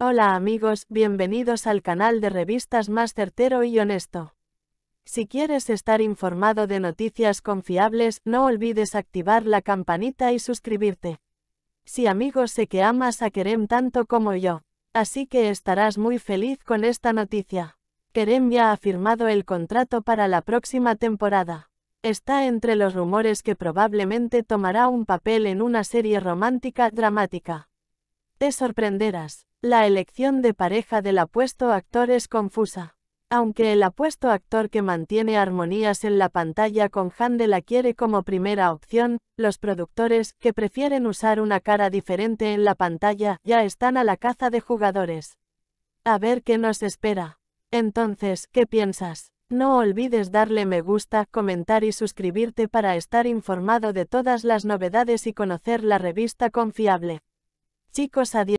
Hola amigos, bienvenidos al canal de revistas más certero y honesto. Si quieres estar informado de noticias confiables, no olvides activar la campanita y suscribirte. Si amigos sé que amas a Kerem tanto como yo, así que estarás muy feliz con esta noticia. Kerem ya ha firmado el contrato para la próxima temporada. Está entre los rumores que probablemente tomará un papel en una serie romántica dramática. Te sorprenderás. La elección de pareja del apuesto actor es confusa. Aunque el apuesto actor que mantiene armonías en la pantalla con Hande la quiere como primera opción, los productores, que prefieren usar una cara diferente en la pantalla, ya están a la caza de jugadores. A ver qué nos espera. Entonces, ¿qué piensas? No olvides darle me gusta, comentar y suscribirte para estar informado de todas las novedades y conocer la revista confiable. Chicos, adiós.